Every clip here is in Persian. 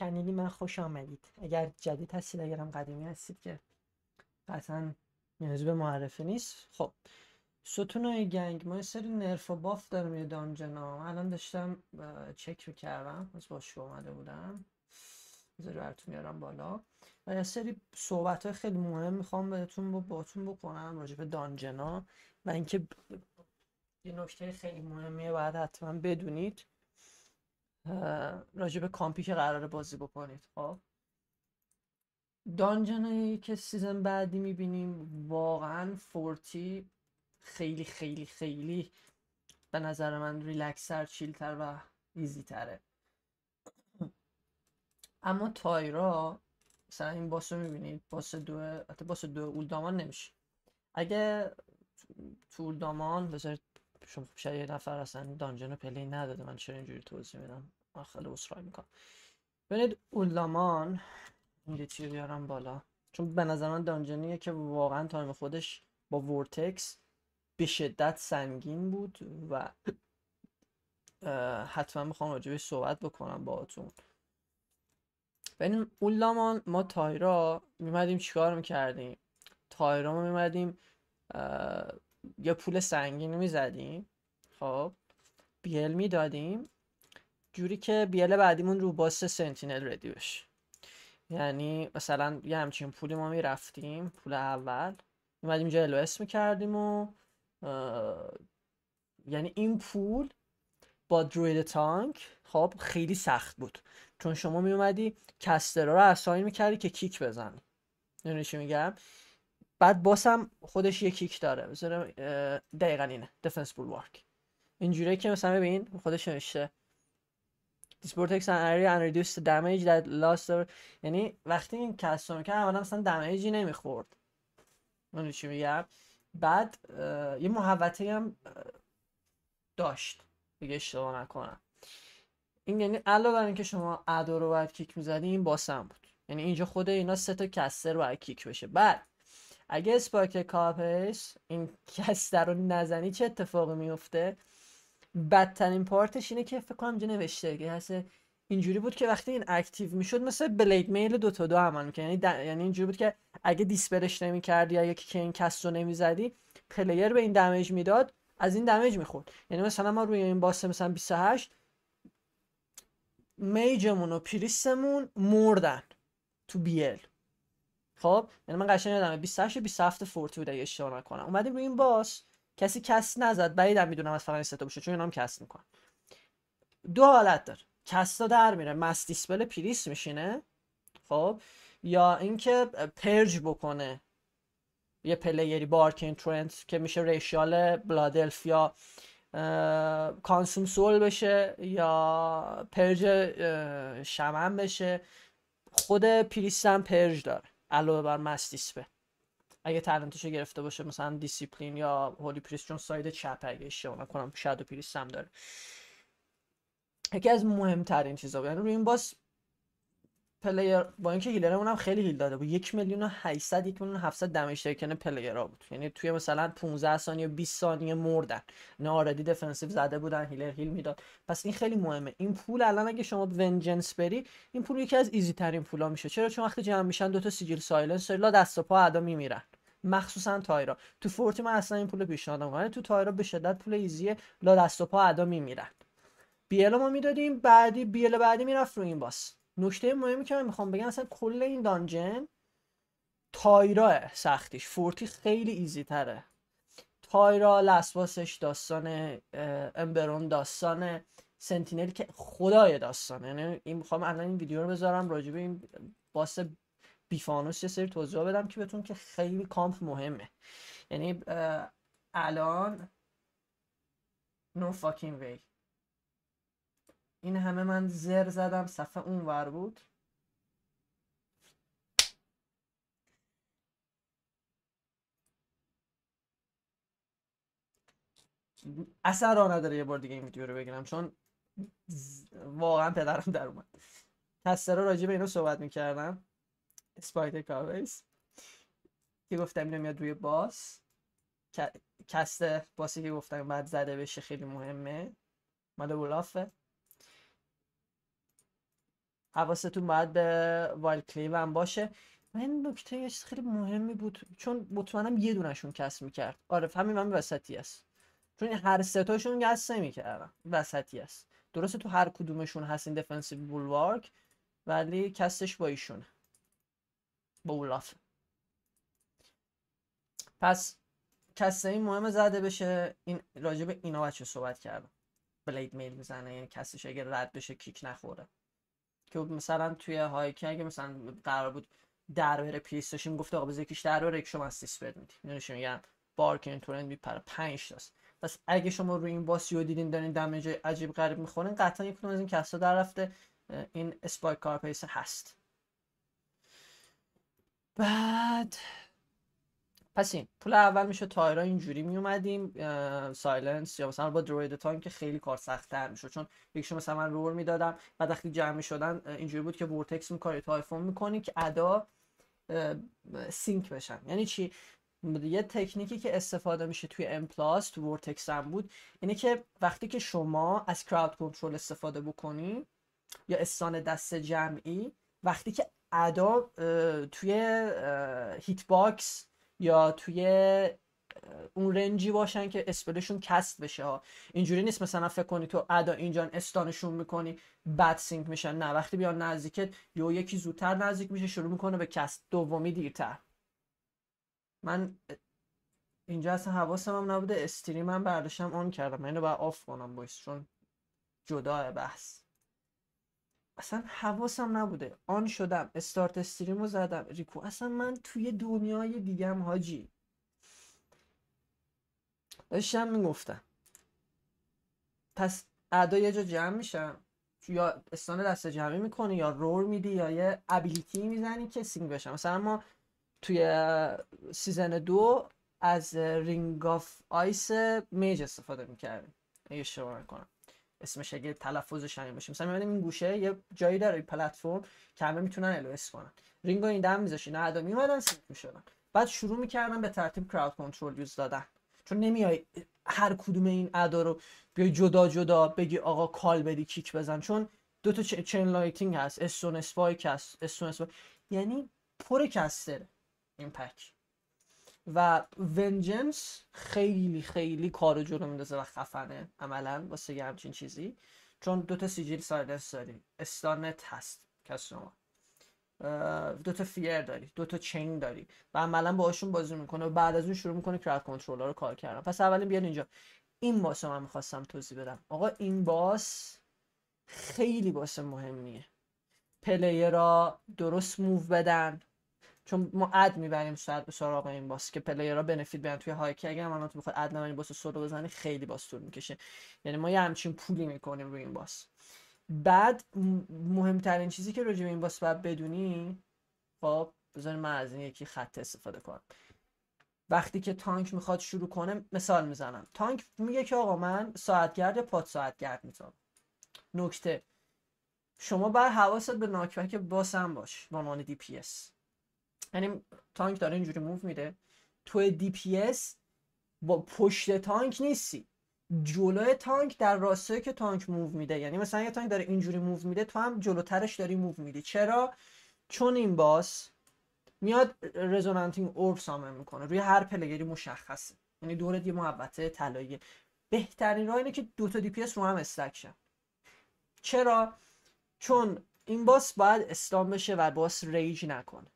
به من خوش آمدید اگر جدید هستید اگرم قدیمی هستید که قطعا نیاز به معرفی نیست خب ستون های گنگ ما یه سری نرف و باف دارم یه دانجنا الان داشتم چک رو کردم از باش اومده بودم بذاری براتون میارم بالا و یه سری صحبت های خیلی مهم میخوام بهتون با باتون بکنم راجع به دانجنا و اینکه یه نکته خیلی مهمیه باید حتما بدونید راجب کامپی که قراره بازی بکنید خب دانجنی که سیزن بعدی میبینیم واقعا فورتی خیلی خیلی خیلی به نظر من ریلکسر چیلتر و ایزی تره اما تایرا مثلا این باس رو میبینید باس دو حتی باس دو اولدامان نمیشه اگه تو دامان بذارید چون شاید یه نفر اصلا دانجن رو پلی نداده من چرا اینجوری توضیح میدم من خیلی اصرار میکنم ببینید اولامان این چی بیارم بالا چون به نظر من دانجنیه که واقعا تایم خودش با ورتکس به شدت سنگین بود و حتما میخوام راجبش صحبت بکنم باهاتون ببین اون ما تایرا میمدیم چیکار میکردیم تایرا ما میمدیم یا پول سنگین میزدیم خب بیل میدادیم جوری که بیل بعدیمون رو باس سنتینل ردی بشه یعنی مثلا یه همچین پولی ما رفتیم پول اول اومدیم اینجا اسم میکردیم و یعنی این پول با دروید تانک خب خیلی سخت بود چون شما می اومدی کسترا رو اساین میکردی که کیک بزنی یعنی چی میگم بعد هم خودش یه کیک داره مثلا دقیقا اینه دفنس بولوارک اینجوری که مثلا ببین خودش نوشته This vortex and area and damage یعنی وقتی این کستر رو میکنه اولا مثلا دمیجی نمیخورد من چی میگم بعد یه محوطه هم داشت دیگه اشتباه نکنم این یعنی علاوه بر اینکه شما ادو رو باید کیک میزدی این باسم بود یعنی اینجا خود اینا سه تا کسر رو کیک بشه بعد اگه اسپارک کاپش این کستر رو نزنی چه اتفاقی میفته بدترین پارتش اینه که فکر کنم اینجا نوشته هست اینجوری بود که وقتی این اکتیو میشد مثل بلید میل دو تا دو عمل میکرد یعنی, یعنی اینجوری بود که اگه دیسپلش نمیکردی یا که این کس رو نمیزدی پلیر به این دمیج میداد از این دمیج میخورد یعنی مثلا ما روی این باسه مثلا 28 میجمون و پریستمون مردن تو بیل خب یعنی من قشنگ یادمه 28 یا 27 فورت بود اگه اشتباه نکنم اومدیم روی این باس کسی کس نزد بعیدم میدونم از فقط ستا بشه چون اینا هم کس میکنن دو حالت داره کستا در میره مستیسپل دیسپل پریس میشینه خب یا اینکه پرج بکنه یه پلیری بارکین ترنت که میشه ریشیال بلادلفیا کانسوم سول بشه یا پرج شمن بشه خود پریستم پرج داره علاوه بر مستیس به اگه تلنتشو گرفته باشه مثلا دیسیپلین یا هولی پریس چون ساید چپ اگه اشتباه نکنم شادو پریس هم داره یکی از مهمترین چیزا بود یعنی روی این باس پلیر با اینکه هیلرمون هم خیلی هیل داده بود یک میلیون و 800 یک میلیون و 700 دمیج پلیر ها بود یعنی توی مثلا 15 ثانیه 20 ثانیه مردن ناردی آردی دفنسیو زده بودن هیلر هیل میداد پس این خیلی مهمه این پول الان اگه شما ونجنس بری این پول یکی از ایزی ترین پولا میشه چرا چون وقتی جمع میشن دو تا سیجیل سایلنس لا دست و پا ادا میمیرن مخصوصا تایرا تو فورتی من اصلا این پول پیشنهاد میکنم تو تایرا به شدت پول ایزیه لا دست و پا ادا میمیرن بیل ما میدادیم بعدی بیل بعدی میرفت رو این باس نکته مهمی که من میخوام بگم اصلا کل این دانجن تایرا سختیش فورتی خیلی ایزی تره تایرا لسواسش داستان امبرون داستان سنتینل که خدای داستانه یعنی این میخوام الان این ویدیو رو بذارم راجع این باس بیفانوس یه سری توضیح بدم که بتون که خیلی کامپ مهمه یعنی الان نو فاکین وی این همه من زر زدم صفحه اون ور بود اثر را نداره یه بار دیگه این ویدیو رو بگیرم چون واقعا پدرم در اومد رو راجع به اینو صحبت میکردم سپایده کارویز که گفتم اینو میاد روی باس کست باسی که گفتم بعد زده بشه خیلی مهمه ماده بولافه حواستون باید به وایل کلیو هم باشه و این نکته خیلی مهمی بود چون مطمئنم یه دونشون کس میکرد آره همین من وسطی است چون هر ستاشون کس نمیکردن وسطی است درسته تو هر کدومشون هست این دفنسیو بولوارک ولی کسش با ایشونه با اولاف پس کسه این مهمه زده بشه این راجب اینا بچه صحبت کردم بلید میل میزنه یعنی کسش اگه رد بشه کیک نخوره که مثلا توی که اگه مثلا قرار بود در بره داشتیم گفته آقا بذار در بره یک شما استیس بد میدی یعنی میگم بار که تورنت میپره 5 تاست پس اگه شما روی این باس رو دیدین دارین دمیج عجیب غریب میخورین قطعا یک از این کسا در رفته این اسپایک کارپیس هست بعد پس این پول اول میشه تایرا اینجوری میومدیم سایلنس یا مثلا با دروید تایم که خیلی کار سختتر میشه چون یکشون مثلا من رور میدادم و وقتی جمع شدن اینجوری بود که ورتکس کاری تایفون میکنی که ادا سینک بشن یعنی چی یه تکنیکی که استفاده میشه توی ام پلاس تو ورتکس هم بود اینه که وقتی که شما از کراود کنترل استفاده بکنی یا استان دست جمعی وقتی که ادا توی هیت باکس یا توی اون رنجی باشن که اسپلشون کست بشه ها اینجوری نیست مثلا فکر کنی تو ادا اینجان استانشون میکنی بد سینک میشن نه وقتی بیان نزدیکت یا یکی زودتر نزدیک میشه شروع میکنه به کست دومی دیرتر من اینجا اصلا حواسم هم نبوده استریم هم برداشتم آن کردم اینو باید آف کنم بایست چون جداه بحث اصلا حواسم نبوده آن شدم استارت استریم رو زدم ریکو اصلا من توی دنیای دیگم حاجی داشتم میگفتم پس ادا یه جا جمع میشم یا استان دست جمعی میکنی یا رور میدی یا یه ابیلیتی میزنی که سینگ بشم مثلا ما توی سیزن دو از رینگ آف آیس میج استفاده میکردیم اگه شما نکنم اسمش اگه تلفظش همین باشه مثلا ببینیم این گوشه یه جایی داره این پلتفرم که همه میتونن اس کنن رینگو این دم نه ادا میمدن سیت میشدن بعد شروع میکردن به ترتیب کراود کنترل یوز دادن چون نمیای هر کدوم این ادا رو بیای جدا جدا بگی آقا کال بدی کیک بزن چون دو تا چین لایتینگ هست استون اسپایک هست استون اسپایک یعنی پر کستر این پک و ونجنس خیلی خیلی کار جلو میندازه و خفنه عملا واسه یه همچین چیزی چون دوتا سیجیل سایلنس داری استانت هست کس شما دوتا فیر داری دوتا چین داری و عملا باشون بازی میکنه و بعد از اون شروع میکنه کرد کنترل رو کار کردن پس اولین بیاد اینجا این باسه من میخواستم توضیح بدم آقا این باس خیلی باس مهمیه پلیر را درست موو بدن چون ما اد میبریم ساعت به سراغ این باس که ها بنفیت بیان توی هایکی اگر هم تو بخواد اد نمانی باس سولو بزنی خیلی باس طول میکشه یعنی ما یه همچین پولی میکنیم روی این باس بعد مهمترین چیزی که راجع به این باس باید بدونی خب بذار من از این یکی خط استفاده کنم وقتی که تانک میخواد شروع کنه مثال میزنم تانک میگه که آقا من ساعتگرد پاد ساعتگرد میتونم نکته شما بر حواست به ناکبک هم باش به عنوان دی پی اس یعنی تانک داره اینجوری موو میده تو دی پی اس با پشت تانک نیستی جلوی تانک در راسته که تانک موو میده یعنی مثلا یه تانک داره اینجوری موو میده تو هم جلوترش داری موو میدی چرا چون این باس میاد رزونانتینگ اورب سامن میکنه روی هر پلگری مشخصه یعنی دورت یه محبته طلاییه بهترین راه اینه که دو تا دی پی اس رو هم استکشن چرا چون این باس باید استام بشه و باس ریج نکنه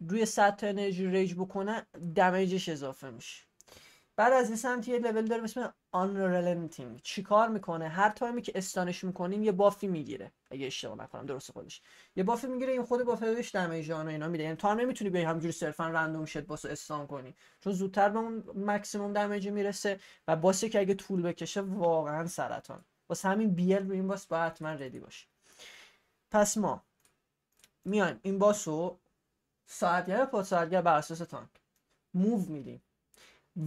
روی سطح انرژی ریج بکنه، دمیجش اضافه میشه بعد از این سمت یه لول داره مثل آن تیم چیکار میکنه هر تایمی که استانش میکنیم یه بافی میگیره اگه اشتباه نکنم درست خودش یه بافی میگیره این خود بافی بهش دمیج آن اینا میده یعنی تو نمیتونی بیای همجوری صرفا رندوم شد باسو استان کنی چون زودتر به اون مکسیموم دمیج میرسه و باسی که اگه طول بکشه واقعا سرطان واسه همین بیل رو این باس باید حتما ردی باشه پس ما میایم این باسو ساعتگره پاد ساعتگر بر اساس تانک موو میدیم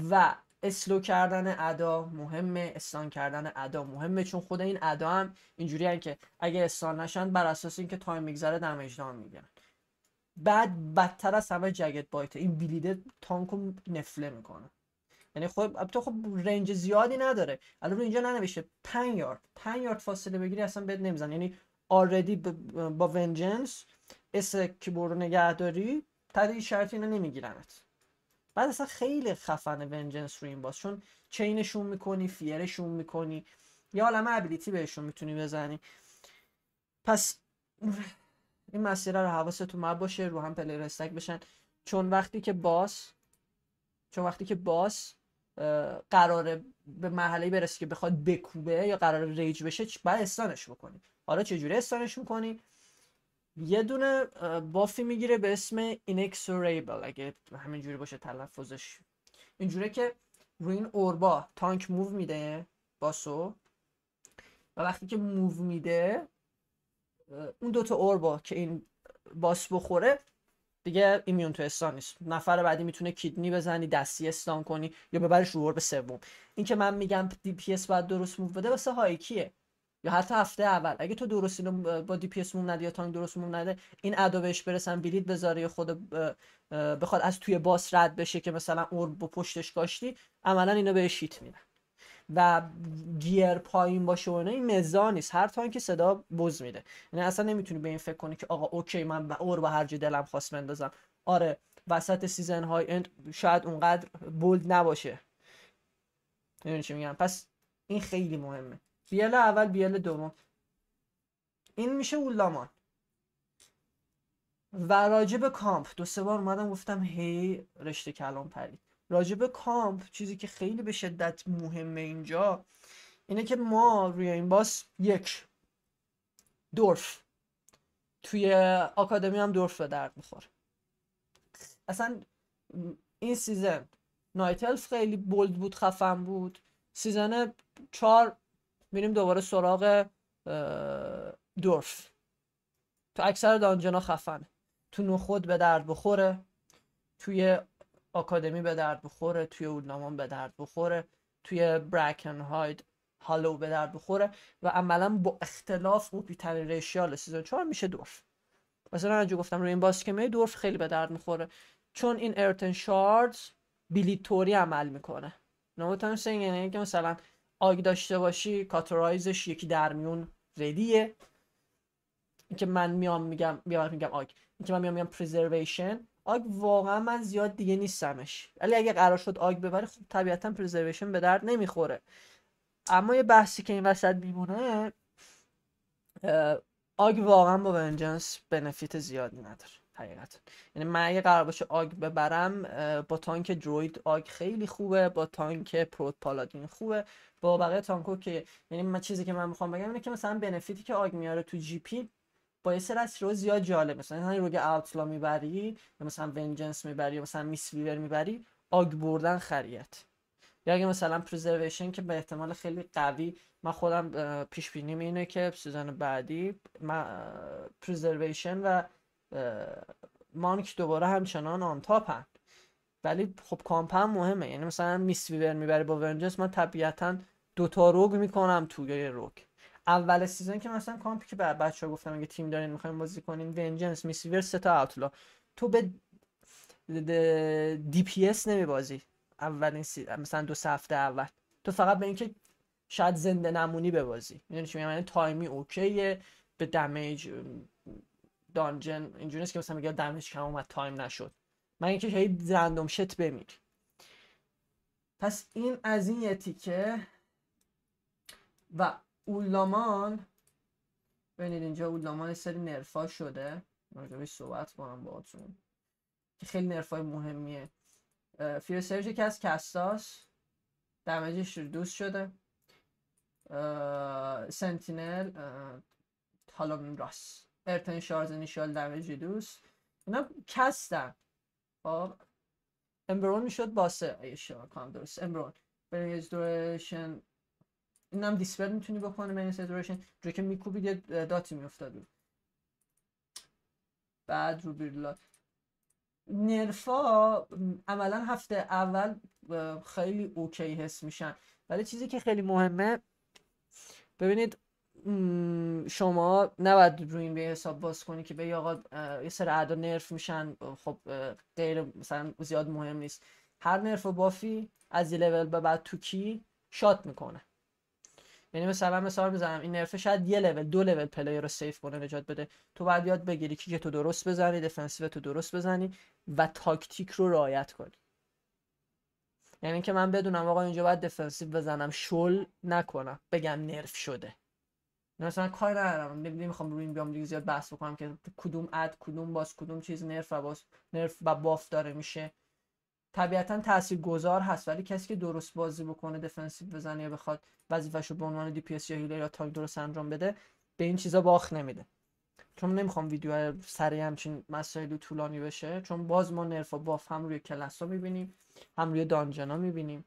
و اسلو کردن ادا مهمه استان کردن ادا مهمه چون خود این ادا هم اینجوری هم که اگه استان نشن بر اساس اینکه تایم میگذره دمیج دان میگیرن بعد بدتر از همه جگت بایته این بلیده تانک رو نفله میکنه یعنی خب البته خب رنج زیادی نداره الان اینجا ننوشته 5 یارد 5 یارد فاصله بگیری اصلا بهت نمیزن یعنی آردی با ونجنس که برو نگهداری تری شرطی اینو نمیگیرنت بعد اصلا خیلی خفن ونجنس رو این باز چون چینشون میکنی فیرشون میکنی یا عالمه ابیلیتی بهشون میتونی بزنی پس این مسیر رو حواستون مر باشه رو هم پلیر استک بشن چون وقتی که باس چون وقتی که باس قراره به محله برسه که بخواد بکوبه یا قراره ریج بشه بعد استانش بکنی حالا چه جوری استانش میکنی یه دونه بافی میگیره به اسم اینکسوریبل اگه همینجوری باشه تلفظش اینجوره که روی این اوربا تانک موو میده باسو و وقتی که موو میده اون دوتا اوربا که این باس بخوره دیگه ایمیون تو استان نیست نفر بعدی میتونه کیدنی بزنی دستی استان کنی یا ببرش رو به سوم این که من میگم دی پی اس باید درست موو بده واسه هایکیه یا حتی هفته اول اگه تو درست اینو با دی پی اس موم نده یا تانک درست موم نده این ادا بهش برسن بلیت بذاره خود بخواد از توی باس رد بشه که مثلا اور با پشتش کاشتی عملا اینو به شیت میدن و گیر پایین باشه و این مزا نیست هر تانک صدا بز میده یعنی اصلا نمیتونی به این فکر کنی که آقا اوکی من با اور با هر جه دلم خواست بندازم آره وسط سیزن های اند شاید اونقدر بولد نباشه نمیدونی چی میگم پس این خیلی مهمه بیل اول بیل دوم این میشه اولامان و راجب کامپ دو سه بار اومدم گفتم هی رشته کلام پرید راجب کامپ چیزی که خیلی به شدت مهمه اینجا اینه که ما روی این باس یک دورف توی آکادمی هم دورف به درد میخوره اصلا این سیزن نایت خیلی بولد بود خفن بود سیزن چار میریم دوباره سراغ دورف تو اکثر دانجنا خفنه تو نخود به درد بخوره توی آکادمی به درد بخوره توی اولنامان به درد بخوره توی برکن هاید هالو به درد بخوره و عملا با اختلاف او پیترین ریشیال سیزن چهار میشه دورف مثلا من گفتم روی این که دورف خیلی به درد میخوره چون این ارتن شاردز بیلیتوری عمل میکنه نوتان سینگ یعنی که مثلا آگ داشته باشی کاترایزش یکی در میون ردیه اینکه من میام میگم میام میگم آگ اینکه من میام میگم پریزرویشن آگ واقعا من زیاد دیگه نیستمش ولی اگه قرار شد آگ ببره خب طبیعتا پریزرویشن به درد نمیخوره اما یه بحثی که این وسط میمونه آگ واقعا با ونجنس بنفیت زیادی نداره حقیقت یعنی من اگه قرار باشه آگ ببرم با تانک دروید آگ خیلی خوبه با تانک پروت پالادین خوبه با بقیه تانکو که یعنی من چیزی که من میخوام بگم اینه که مثلا بنفیتی که آگ میاره تو جی پی با یه سر از رو زیاد جالب مثلا یعنی روگ اوتلا میبری یا مثلا ونجنس میبری یا مثلا میس ویور میبری آگ بردن خریت یا اگه مثلا پرزرویشن که به احتمال خیلی قوی من خودم پیش بینی اینه که سیزن بعدی من پرزرویشن و مانک دوباره همچنان آن تاپ تاپن ولی خب هم مهمه یعنی مثلا میس ویور میبره با ورنجنس من طبیعتا دوتا روگ میکنم توی روگ اول سیزن که مثلا کامپی که بر بچه ها گفتم اگه تیم دارین میخوایم بازی کنین ونجنس میسیور سه تا اوتلا تو به دی پی اس نمیبازی اولین مثلا دو هفته اول تو فقط به اینکه شاید زنده نمونی ببازی میدونی چی یعنی تایمی اوکیه به دمیج دانجن اینجوری نیست که مثلا میگه دمش کم اومد تایم نشد من اینکه هی رندوم شت بمیر پس این از این یه تیکه و اولامان ببینید اینجا اولامان سری نرفا شده راجبش صحبت کنم باتون که خیلی نرفای مهمیه فیر سرج که از کستاس دمجش دوست شده سنتینل تالامین راست ارتن شارژ نیشال دمیج دوست اینا کستن خب امبرون میشد باسه اگه کام کنم درست امبرون دوریشن این هم دیسپل میتونی بکنه برای دوریشن که میکوبید یه داتی میافتاد بعد رو بیرلا نرفا عملا هفته اول خیلی اوکی حس میشن ولی چیزی که خیلی مهمه ببینید شما نباید روی این به حساب باز کنی که به آقا یه سر ادا نرف میشن خب غیر مثلا زیاد مهم نیست هر نرف و بافی از یه لول به بعد تو کی شات میکنه یعنی مثلا مثال میزنم این نرفه شاید یه لول دو لول پلیر رو سیف کنه نجات بده تو باید یاد بگیری که تو درست بزنی دفنسیو تو درست بزنی و تاکتیک رو رعایت کنی یعنی که من بدونم آقا اینجا باید دفنسیو بزنم شل نکنم بگم نرف شده مثلا کار ندارم نمیخوام روی این بیام دیگه زیاد بحث بکنم که کدوم اد کدوم باز کدوم چیز نرف و باز نرف و باف داره میشه طبیعتا تاثیر گذار هست ولی کسی که درست بازی بکنه دفنسیو بزنه یا بخواد وظیفه‌شو به عنوان دی پی اس یا هیلر یا تاک درست انجام بده به این چیزا باخ نمیده چون نمیخوام ویدیو سریع همچین مسائلی طولانی بشه چون باز ما نرف و باف هم روی کلاس ها میبینیم هم روی دانجنا میبینیم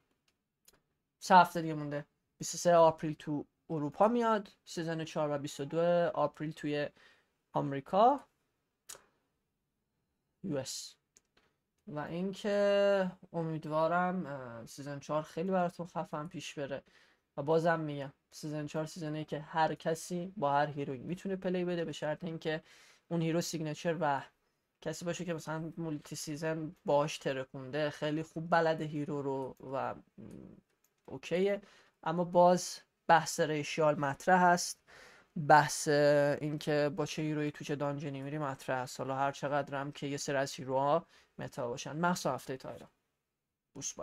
سه هفته دیگه مونده 23 آپریل تو اروپا میاد سیزن 4 و 22 آپریل توی آمریکا یو و اینکه امیدوارم سیزن 4 خیلی براتون خفن پیش بره و بازم میگم سیزن 4 سیزنه که هر کسی با هر هیروی میتونه پلی بده به شرط اینکه اون هیرو سیگنچر و کسی باشه که مثلا مولتی سیزن باش ترکونده خیلی خوب بلد هیرو رو و اوکیه اما باز بحث ریشیال مطرح است بحث اینکه با چه هیروی تو چه دانجنی میری مطرح است حالا هر چقدر هم که یه سری از هیروها متا باشن مخصوصا هفته تایران بوس